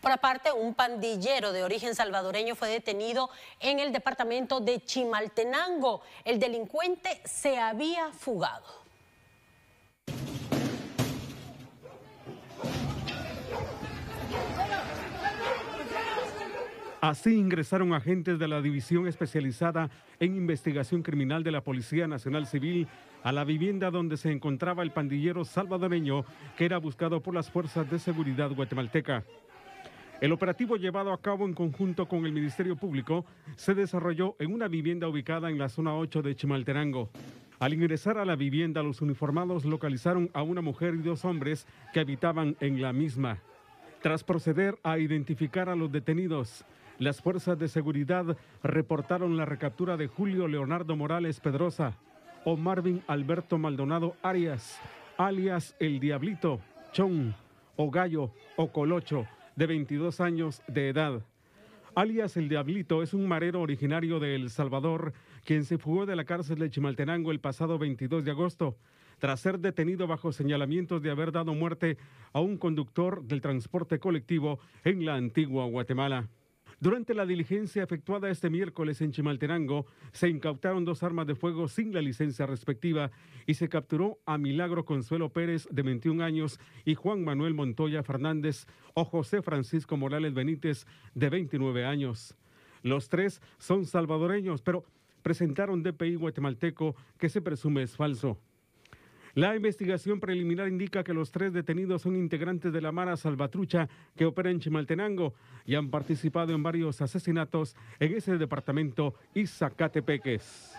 Por aparte, un pandillero de origen salvadoreño fue detenido en el departamento de Chimaltenango. El delincuente se había fugado. Así ingresaron agentes de la División Especializada en Investigación Criminal de la Policía Nacional Civil a la vivienda donde se encontraba el pandillero salvadoreño que era buscado por las fuerzas de seguridad guatemalteca. El operativo llevado a cabo en conjunto con el Ministerio Público se desarrolló en una vivienda ubicada en la zona 8 de Chimalterango. Al ingresar a la vivienda, los uniformados localizaron a una mujer y dos hombres que habitaban en la misma. Tras proceder a identificar a los detenidos, las fuerzas de seguridad reportaron la recaptura de Julio Leonardo Morales Pedrosa o Marvin Alberto Maldonado Arias, alias El Diablito, Chon o Gallo o Colocho de 22 años de edad. Alias El Diablito es un marero originario de El Salvador, quien se fugó de la cárcel de Chimaltenango el pasado 22 de agosto, tras ser detenido bajo señalamientos de haber dado muerte a un conductor del transporte colectivo en la antigua Guatemala. Durante la diligencia efectuada este miércoles en Chimaltenango, se incautaron dos armas de fuego sin la licencia respectiva y se capturó a Milagro Consuelo Pérez, de 21 años, y Juan Manuel Montoya Fernández o José Francisco Morales Benítez, de 29 años. Los tres son salvadoreños, pero presentaron DPI guatemalteco que se presume es falso. La investigación preliminar indica que los tres detenidos son integrantes de la Mara Salvatrucha que opera en Chimaltenango y han participado en varios asesinatos en ese departamento y Zacatepeques.